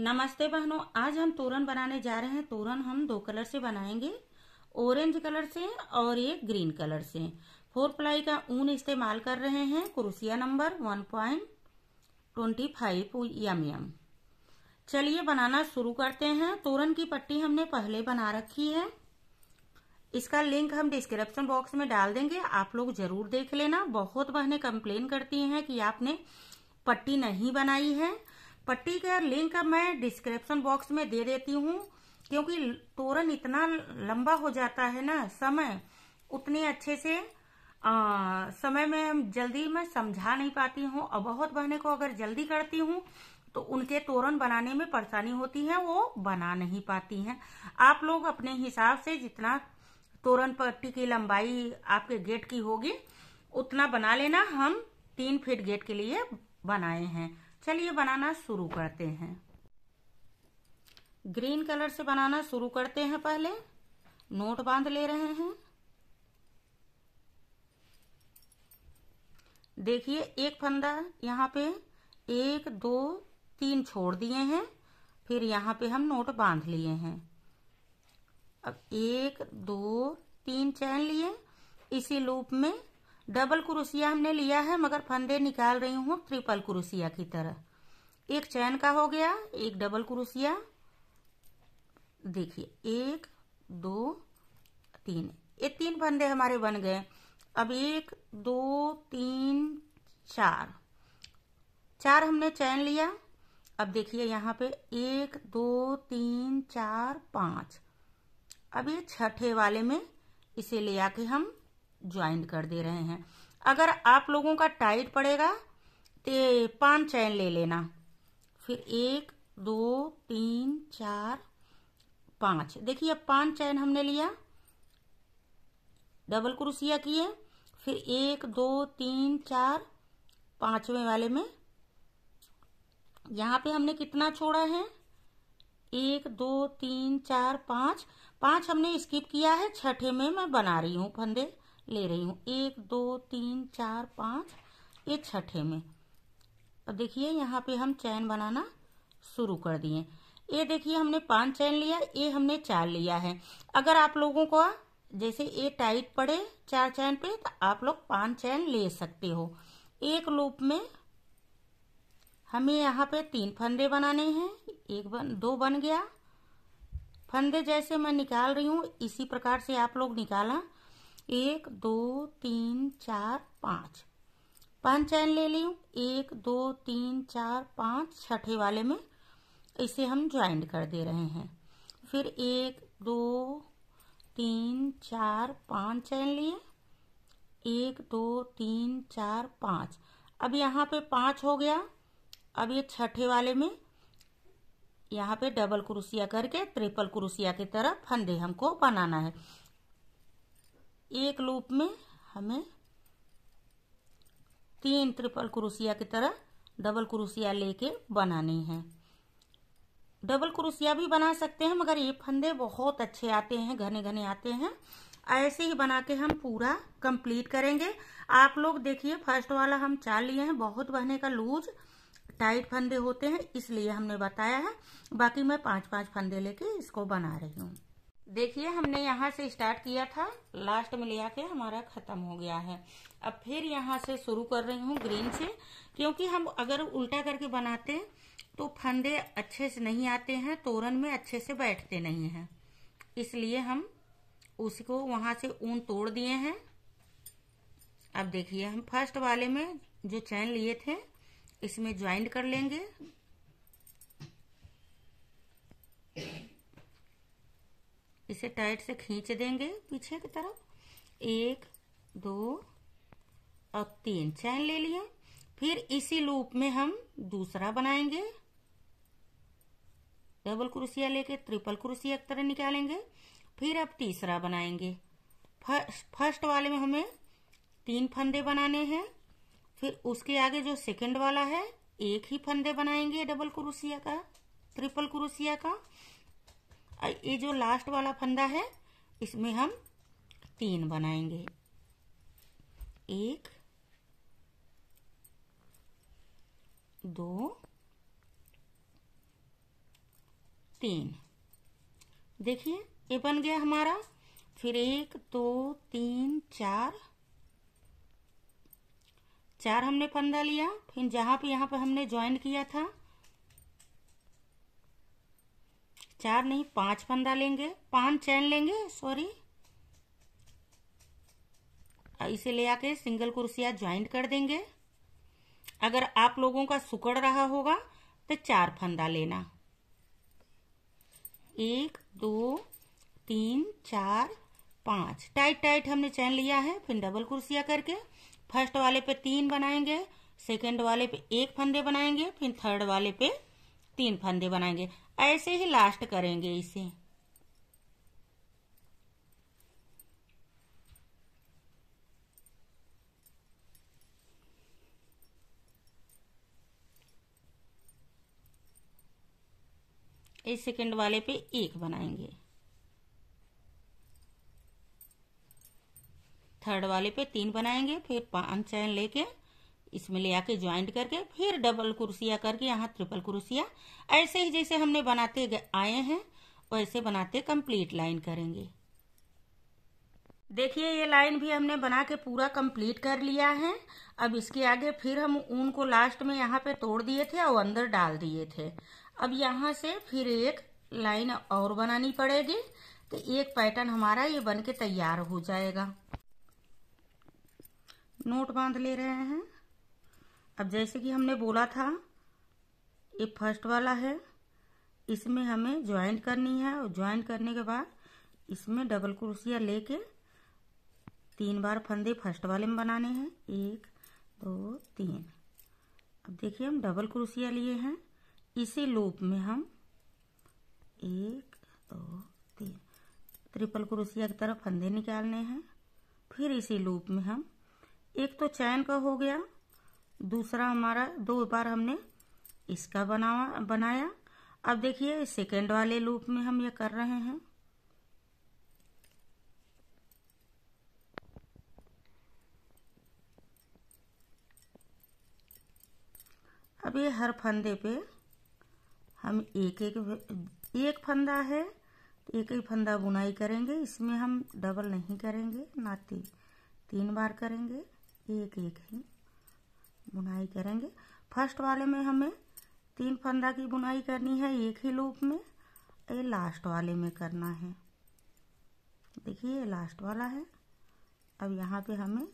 नमस्ते बहनों आज हम तोरण बनाने जा रहे हैं तोरण हम दो कलर से बनाएंगे ऑरेंज कलर से और ये ग्रीन कलर से फोर प्लाई का ऊन इस्तेमाल कर रहे हैं क्रुसिया number one point twenty five यम यम चलिए बनाना शुरू करते हैं तोरण की पट्टी हमने पहले बना रखी है इसका लिंक हम डिस्क्रिप्शन बॉक्स में डाल देंगे आप लोग जरूर देख लेना बहुत बहनें कंप्लेन करती हैं कि आपने पट्टी नहीं बनाई है पर्टिकुलर लिंक मैं डिस्क्रिप्शन बॉक्स में दे देती हूँ क्योंकि तोरण इतना लंबा हो जाता है ना समय उतने अच्छे से आ, समय में हम जल्दी में समझा नहीं पाती हूँ और बहुत बहने को अगर जल्दी करती हूँ तो उनके तोरण बनाने में परेशानी होती है वो बना नहीं पाती हैं आप लोग अपने हिसाब से जितना तोरण पट्टी की लंबाई आपके गेट की होगी उतना बना लेना हम तीन फीट गेट के लिए बनाए हैं चलिए बनाना शुरू करते हैं ग्रीन कलर से बनाना शुरू करते हैं पहले नोट बांध ले रहे हैं देखिए एक फंदा यहाँ पे एक दो तीन छोड़ दिए हैं फिर यहाँ पे हम नोट बांध लिए हैं अब एक दो तीन चैन लिए इसी लूप में डबल कुरुसिया हमने लिया है मगर फंदे निकाल रही हूँ ट्रिपल कुरुसिया की तरह एक चैन का हो गया एक डबल कुरुसिया देखिए एक दो तीन ये तीन फंदे हमारे बन गए अब एक दो तीन चार चार हमने चैन लिया अब देखिए यहाँ पे एक दो तीन चार पाँच अब ये छठे वाले में इसे ले आके हम ज्वाइन कर दे रहे हैं अगर आप लोगों का टाइट पड़ेगा तो पांच चैन ले लेना फिर एक दो तीन चार पांच देखिए अब पांच चैन हमने लिया डबल क्रोसिया किए फिर एक दो तीन चार पांचवें वाले में यहाँ पे हमने कितना छोड़ा है एक दो तीन चार पाँच पाँच हमने स्किप किया है छठे में मैं बना रही हूँ फंदे ले रही हूँ एक दो तीन चार पाँच ये छठे में और देखिए यहाँ पे हम चैन बनाना शुरू कर दिए ये देखिए हमने पांच चैन लिया ये हमने चार लिया है अगर आप लोगों को जैसे ये टाइट पड़े चार चैन पे तो आप लोग पांच चैन ले सकते हो एक लूप में हमें यहाँ पे तीन फंदे बनाने हैं एक बन दो बन गया फंदे जैसे मैं निकाल रही हूँ इसी प्रकार से आप लोग निकाला एक दो तीन चार पाँच पांच चैन ले ली हूँ एक दो तीन चार पाँच छठे वाले में इसे हम ज्वाइंट कर दे रहे हैं फिर एक दो तीन चार पाँच चैन लिए एक दो तीन चार पाँच अब यहाँ पे पाँच हो गया अब ये छठे वाले में यहाँ पे डबल क्रूसिया करके ट्रिपल क्रूसिया की तरह फंदे हमको बनाना है एक लूप में हमें तीन ट्रिपल क्रोशिया की तरह डबल क्रोशिया लेके बनानी है डबल क्रोशिया भी बना सकते हैं मगर ये फंदे बहुत अच्छे आते हैं घने घने आते हैं ऐसे ही बना के हम पूरा कंप्लीट करेंगे आप लोग देखिए फर्स्ट वाला हम चार लिए हैं बहुत बहने का लूज टाइट फंदे होते हैं इसलिए हमने बताया है बाकी मैं पांच पांच फंदे लेके इसको बना रही हूँ देखिए हमने यहाँ से स्टार्ट किया था लास्ट में ले आके हमारा खत्म हो गया है अब फिर यहाँ से शुरू कर रही हूँ ग्रीन से क्योंकि हम अगर उल्टा करके बनाते तो फंदे अच्छे से नहीं आते हैं तोरण में अच्छे से बैठते नहीं हैं इसलिए हम उसको वहाँ से ऊन तोड़ दिए हैं अब देखिए हम फर्स्ट वाले में जो चैन लिए थे इसमें ज्वाइंट कर लेंगे इसे टाइट से खींच देंगे पीछे की तरफ एक दो और तीन चैन ले लिया फिर इसी लूप में हम दूसरा बनाएंगे डबल क्रोशिया लेके ट्रिपल क्रोशिया एक तरह निकालेंगे फिर अब तीसरा बनाएंगे फर्स्ट वाले में हमें तीन फंदे बनाने हैं फिर उसके आगे जो सेकंड वाला है एक ही फंदे बनाएंगे डबल क्रोशिया का ट्रिपल क्रोशिया का ये जो लास्ट वाला फंदा है इसमें हम तीन बनाएंगे एक दो तीन देखिए ये बन गया हमारा फिर एक दो तीन चार चार हमने फंदा लिया फिर जहाँ पे यहाँ पे हमने ज्वाइन किया था चार नहीं पांच फंदा लेंगे पांच चैन लेंगे सॉरी इसे ले आके सिंगल कुर्सिया ज्वाइंट कर देंगे अगर आप लोगों का सुकड़ रहा होगा तो चार फंदा लेना एक दो तीन चार पांच टाइट टाइट हमने चैन लिया है फिर डबल कुर्सिया करके फर्स्ट वाले पे तीन बनाएंगे सेकंड वाले पे एक फंदे बनाएंगे फिर थर्ड वाले पे तीन फंदे बनाएंगे ऐसे ही लास्ट करेंगे इसे इस सेकंड वाले पे एक बनाएंगे थर्ड वाले पे तीन बनाएंगे फिर पांच चैन लेके इसमें ले आके ज्वाइंट करके फिर डबल कुर्सिया करके यहाँ ट्रिपल कुर्सिया ऐसे ही जैसे हमने बनाते आए हैं वैसे बनाते कंप्लीट लाइन करेंगे देखिए ये लाइन भी हमने बना के पूरा कंप्लीट कर लिया है अब इसके आगे फिर हम ऊन को लास्ट में यहाँ पे तोड़ दिए थे और अंदर डाल दिए थे अब यहाँ से फिर एक लाइन और बनानी पड़ेगी तो एक पैटर्न हमारा ये बन के तैयार हो जाएगा नोट बांध ले रहे हैं अब जैसे कि हमने बोला था ये फर्स्ट वाला है इसमें हमें ज्वाइंट करनी है और ज्वाइंट करने के बाद इसमें डबल क्रोशिया लेके तीन बार फंदे फर्स्ट वाले में बनाने हैं एक दो तीन अब देखिए हम डबल क्रोशिया लिए हैं इसी लूप में हम एक दो तीन ट्रिपल क्रोशिया की तरफ फंदे निकालने हैं फिर इसी लूप में हम एक तो चैन का हो गया दूसरा हमारा दो बार हमने इसका बनावा बनाया अब देखिए सेकेंड वाले लूप में हम ये कर रहे हैं अब ये हर फंदे पे हम एक एक एक फंदा है तो एक ही फंदा बुनाई करेंगे इसमें हम डबल नहीं करेंगे ना तीन तीन बार करेंगे एक एक ही बुनाई करेंगे फर्स्ट वाले में हमें तीन फंदा की बुनाई करनी है एक ही लूप में ये लास्ट वाले में करना है देखिए लास्ट वाला है अब यहाँ पे हमें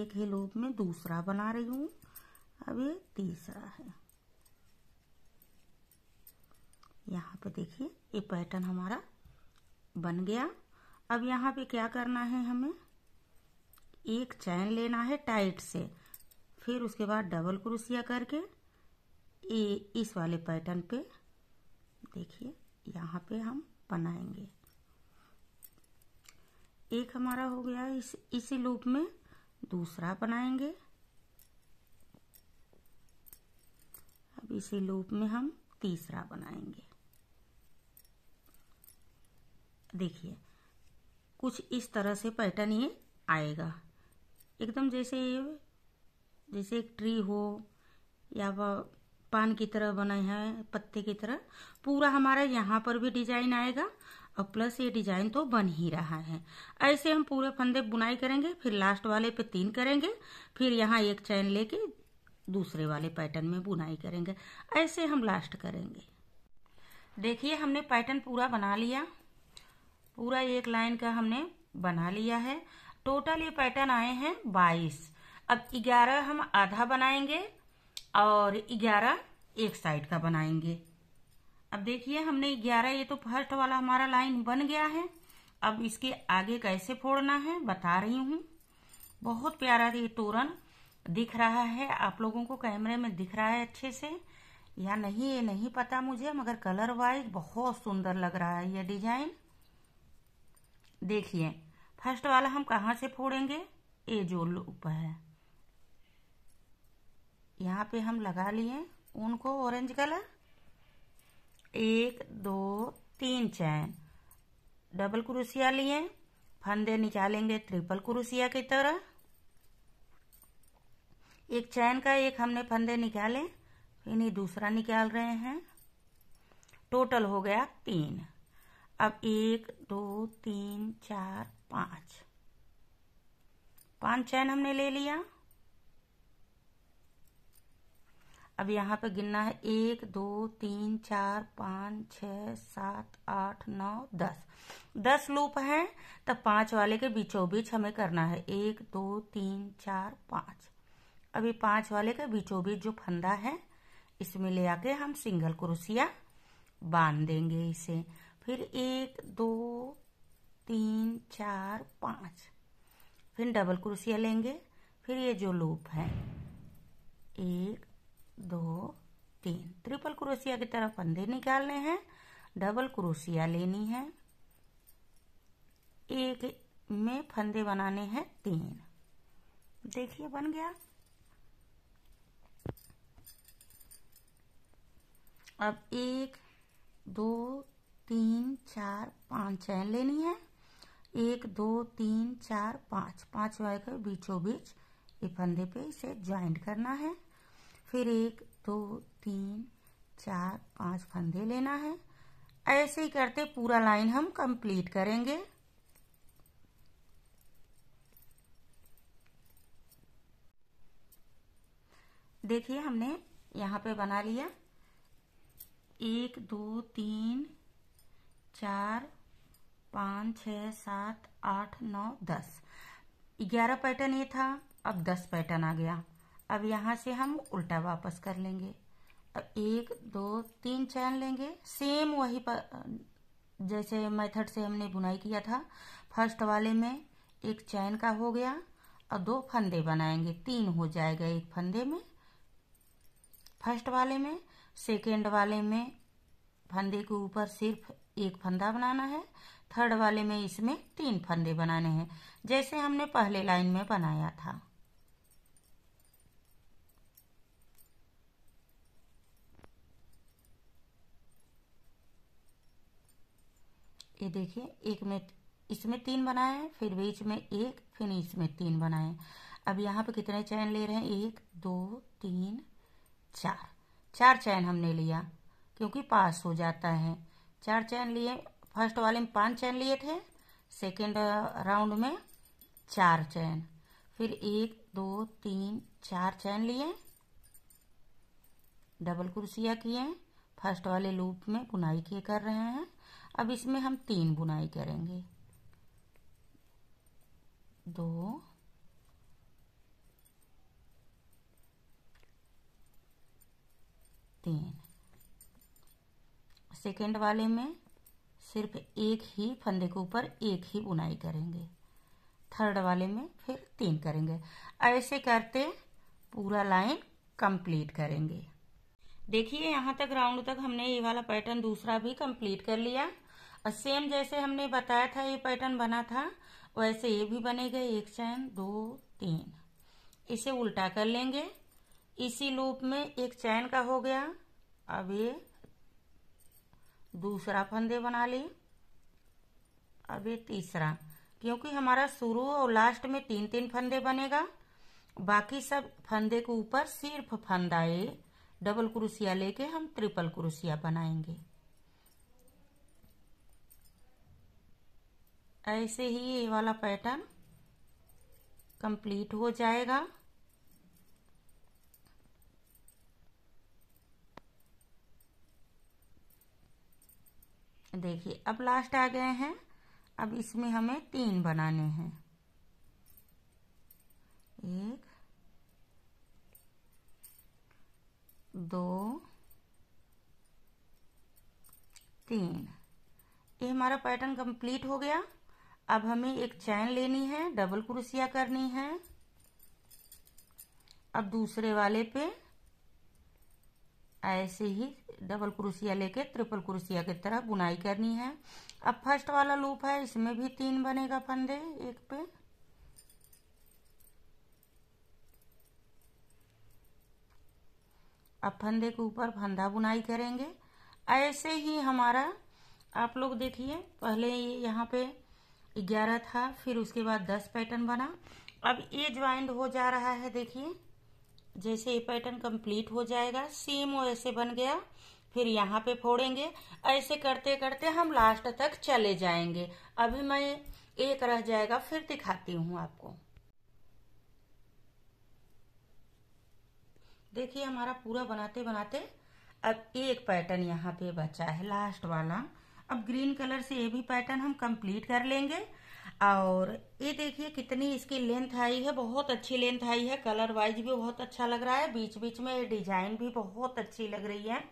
एक ही लूप में दूसरा बना रही हूँ अब ये तीसरा है यहाँ पे देखिए ये पैटर्न हमारा बन गया अब यहाँ पे क्या करना है हमें एक चैन लेना है टाइट से फिर उसके बाद डबल क्रोशिया करके ए, इस वाले पैटर्न पे देखिए यहाँ पे हम बनाएंगे एक हमारा हो गया इस इसी लूप में दूसरा बनाएंगे अब इसी लूप में हम तीसरा बनाएंगे देखिए कुछ इस तरह से पैटर्न ये आएगा एकदम जैसे जैसे एक ट्री हो या पान की तरह बने हैं पत्ते की तरह पूरा हमारा यहाँ पर भी डिजाइन आएगा और प्लस ये डिजाइन तो बन ही रहा है ऐसे हम पूरे फंदे बुनाई करेंगे फिर लास्ट वाले पे तीन करेंगे फिर यहाँ एक चैन लेके दूसरे वाले पैटर्न में बुनाई करेंगे ऐसे हम लास्ट करेंगे देखिए हमने पैटर्न पूरा बना लिया पूरा एक लाइन का हमने बना लिया है टोटल ये पैटर्न आए हैं 22 अब 11 हम आधा बनाएंगे और 11 एक साइड का बनाएंगे अब देखिए हमने 11 ये तो फर्स्ट वाला हमारा लाइन बन गया है अब इसके आगे कैसे फोड़ना है बता रही हूँ बहुत प्यारा ये तोरण दिख रहा है आप लोगों को कैमरे में दिख रहा है अच्छे से या नहीं ये नहीं पता मुझे मगर कलर वाइज बहुत सुंदर लग रहा है ये डिजाइन देखिए फर्स्ट वाला हम कहाँ से फोड़ेंगे ए जो ऊपर है यहाँ पे हम लगा लिए उनको ऑरेंज कलर एक दो तीन चैन डबल क्रोशिया लिए फंदे निकालेंगे ट्रिपल क्रोशिया की तरह एक चैन का एक हमने फंदे निकाले इन्हें दूसरा निकाल रहे हैं टोटल हो गया तीन अब एक दो तीन चार पांच पांच चैन हमने ले लिया अब यहाँ पे गिनना है एक दो तीन चार पाँच छ सात आठ नौ दस दस लूप हैं तब पांच वाले के बीचों बीच हमें करना है एक दो तीन चार पाँच अभी पांच वाले के बीचों बीच जो फंदा है इसमें ले आके हम सिंगल क्रोसिया बांध देंगे इसे फिर एक दो तीन चार पाँच फिर डबल क्रोशिया लेंगे फिर ये जो लूप है एक दो तीन ट्रिपल क्रोशिया की तरफ फंदे निकालने हैं डबल क्रोशिया लेनी है एक में फंदे बनाने हैं तीन देखिए बन गया अब एक दो तीन चार पांच चैन लेनी है एक दो तीन चार पाँच पाँच वाय के बीचों बीच ये फंदे पे इसे ज्वाइंट करना है फिर एक दो तीन चार पाँच फंदे लेना है ऐसे ही करते पूरा लाइन हम कंप्लीट करेंगे देखिए हमने यहाँ पे बना लिया एक दो तीन चार पाँच छ सात आठ नौ दस ग्यारह पैटर्न ये था अब दस पैटर्न आ गया अब यहाँ से हम उल्टा वापस कर लेंगे अब एक दो तीन चैन लेंगे सेम वही पर, जैसे मेथड से हमने बुनाई किया था फर्स्ट वाले में एक चैन का हो गया और दो फंदे बनाएंगे तीन हो जाएगा एक फंदे में फर्स्ट वाले में सेकेंड वाले में फंदे के ऊपर सिर्फ एक फंदा बनाना है थर्ड वाले में इसमें तीन फंदे बनाने हैं जैसे हमने पहले लाइन में बनाया था ये देखिए एक में इसमें तीन बनाए फिर बीच में एक फिर इसमें तीन बनाए अब यहाँ पे कितने चैन ले रहे हैं एक दो तीन चार चार चैन हमने लिया क्योंकि पास हो जाता है चार चैन लिए फर्स्ट वाले में पांच चैन लिए थे सेकेंड राउंड में चार चैन फिर एक दो तीन चार चैन लिए डबल कुर्सिया किए फर्स्ट वाले लूप में बुनाई के कर रहे हैं अब इसमें हम तीन बुनाई करेंगे दो तीन सेकेंड वाले में सिर्फ एक ही फंदे के ऊपर एक ही बुनाई करेंगे थर्ड वाले में फिर तीन करेंगे ऐसे करते पूरा लाइन कंप्लीट करेंगे देखिए यहाँ तक राउंड तक हमने ये वाला पैटर्न दूसरा भी कंप्लीट कर लिया और सेम जैसे हमने बताया था ये पैटर्न बना था वैसे ये भी बनेगा एक चैन दो तीन इसे उल्टा कर लेंगे इसी लूप में एक चैन का हो गया अब ये दूसरा फंदे बना ली अब ये तीसरा क्योंकि हमारा शुरू और लास्ट में तीन तीन फंदे बनेगा बाकी सब फंदे के ऊपर सिर्फ फंदा ये डबल क्रोशिया लेके हम ट्रिपल क्रोशिया बनाएंगे ऐसे ही ये वाला पैटर्न कंप्लीट हो जाएगा देखिए अब लास्ट आ गए हैं अब इसमें हमें तीन बनाने हैं एक दो तीन ये हमारा पैटर्न कंप्लीट हो गया अब हमें एक चैन लेनी है डबल क्रोशिया करनी है अब दूसरे वाले पे ऐसे ही डबल क्रोशिया लेके ट्रिपल क्रोशिया की तरह बुनाई करनी है अब फर्स्ट वाला लूप है इसमें भी तीन बनेगा फंदे एक पे अब फंदे के ऊपर फंदा बुनाई करेंगे ऐसे ही हमारा आप लोग देखिए पहले ये यहाँ पे ग्यारह था फिर उसके बाद दस पैटर्न बना अब ये ज्वाइंट हो जा रहा है देखिए जैसे ये पैटर्न कंप्लीट हो जाएगा सेम वो ऐसे बन गया फिर यहाँ पे फोड़ेंगे ऐसे करते करते हम लास्ट तक चले जाएंगे अभी मैं एक रह जाएगा फिर दिखाती हूँ आपको देखिए हमारा पूरा बनाते बनाते अब एक पैटर्न यहाँ पे बचा है लास्ट वाला अब ग्रीन कलर से ये भी पैटर्न हम कंप्लीट कर लेंगे और ये देखिए कितनी इसकी लेंथ आई है बहुत अच्छी लेंथ आई है कलर वाइज भी बहुत अच्छा लग रहा है बीच बीच में डिजाइन भी बहुत अच्छी लग रही है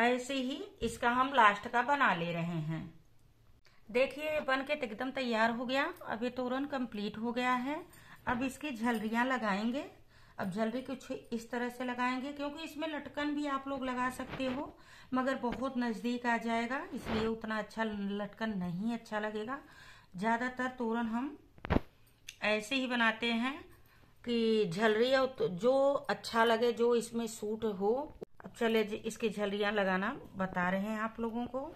ऐसे ही इसका हम लास्ट का बना ले रहे हैं देखिए बन के एकदम तैयार हो गया अभी तोरण कंप्लीट हो गया है अब इसकी झलरिया लगाएंगे अब झलरी कुछ इस तरह से लगाएंगे क्योंकि इसमें लटकन भी आप लोग लगा सकते हो मगर बहुत नज़दीक आ जाएगा इसलिए उतना अच्छा लटकन नहीं अच्छा लगेगा ज़्यादातर तोरण हम ऐसे ही बनाते हैं कि झलरी तो, जो अच्छा लगे जो इसमें सूट हो अब चले जी इसकी झलरियाँ लगाना बता रहे हैं आप लोगों को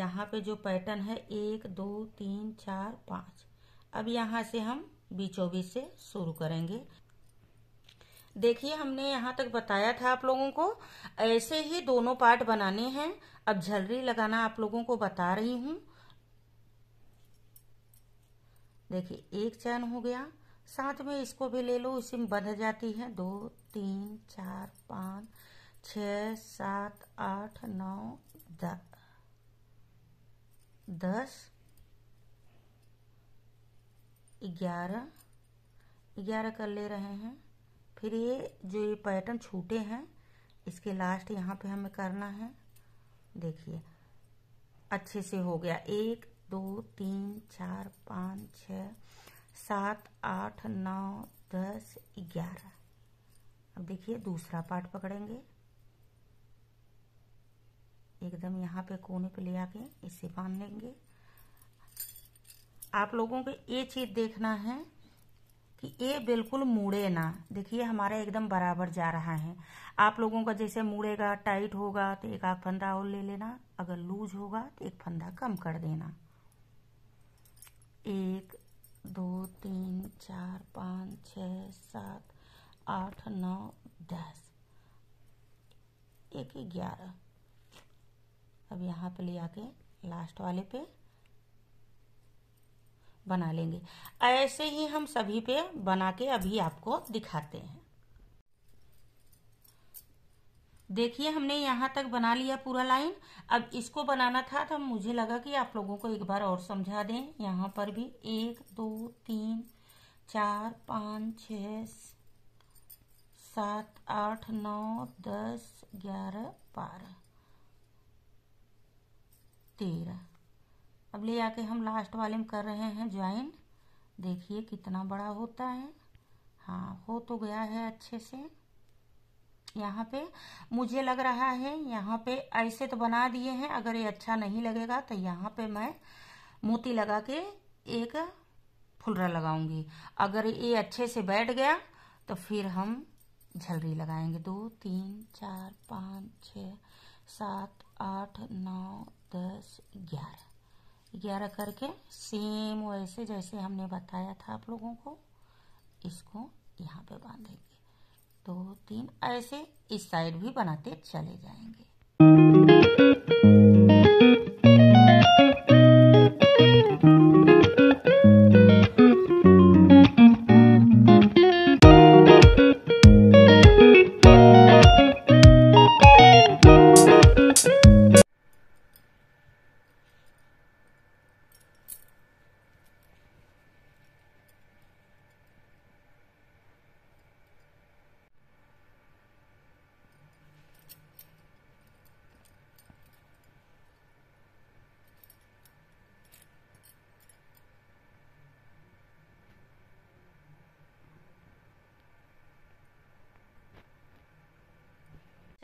यहाँ पे जो पैटर्न है एक दो तीन चार पाँच अब यहाँ से हम बीचों बीच से शुरू करेंगे देखिए हमने यहाँ तक बताया था आप लोगों को ऐसे ही दोनों पार्ट बनाने हैं अब झलरी लगाना आप लोगों को बता रही हूँ देखिए एक चैन हो गया साथ में इसको भी ले लो इसी में बंध जाती है दो तीन चार पाँच छ सात आठ नौ दस ग्यारह ग्यारह कर ले रहे हैं फिर ये जो ये पैटर्न छूटे हैं इसके लास्ट यहाँ पे हमें करना है देखिए अच्छे से हो गया एक दो तीन चार पाँच छ सात आठ नौ दस ग्यारह अब देखिए दूसरा पार्ट पकड़ेंगे एकदम यहाँ पे कोने पे ले आके इसे बांध लेंगे आप लोगों को ये चीज देखना है कि ये बिल्कुल मुड़े ना देखिए हमारा एकदम बराबर जा रहा है आप लोगों का जैसे मुड़ेगा टाइट होगा तो एक आध फंदा और ले लेना अगर लूज होगा तो एक फंदा कम कर देना एक दो तीन चार पाँच छ सात आठ नौ दस एक ग्यारह अब यहाँ पे ले आके लास्ट वाले पे बना लेंगे ऐसे ही हम सभी पे बना के अभी आपको दिखाते हैं देखिए हमने यहाँ तक बना लिया पूरा लाइन अब इसको बनाना था तो मुझे लगा कि आप लोगों को एक बार और समझा दें यहाँ पर भी एक दो तीन चार पाँच छ सात आठ नौ दस ग्यारह बारह तेरह अब ले आके हम लास्ट वाले में कर रहे हैं ज्वाइन देखिए कितना बड़ा होता है हाँ हो तो गया है अच्छे से यहाँ पे मुझे लग रहा है यहाँ पे ऐसे तो बना दिए हैं अगर ये अच्छा नहीं लगेगा तो यहाँ पे मैं मोती लगा के एक फुलरा लगाऊंगी अगर ये अच्छे से बैठ गया तो फिर हम झलरी लगाएंगे दो तीन चार पाँच छ सात आठ नौ दस ग्यारह ग्यारह करके सेम वैसे जैसे हमने बताया था आप लोगों को इसको यहाँ पे बांधेंगे दो तीन ऐसे इस साइड भी बनाते चले जाएंगे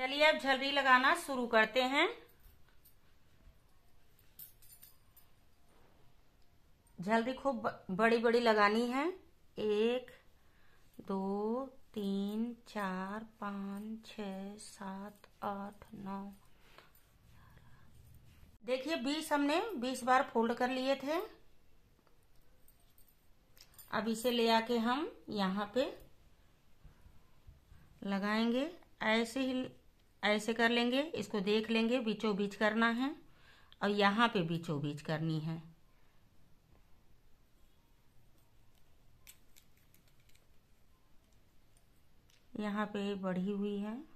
चलिए अब झलरी लगाना शुरू करते हैं झलरी खूब बड़ी बड़ी लगानी है एक दो तीन चार पाँच छ सात आठ नौ देखिए बीस हमने बीस बार फोल्ड कर लिए थे अब इसे ले आके हम यहाँ पे लगाएंगे ऐसे ही ऐसे कर लेंगे इसको देख लेंगे बीचों बीच करना है और यहाँ पे बीचों बीच करनी है यहाँ पे बढ़ी हुई है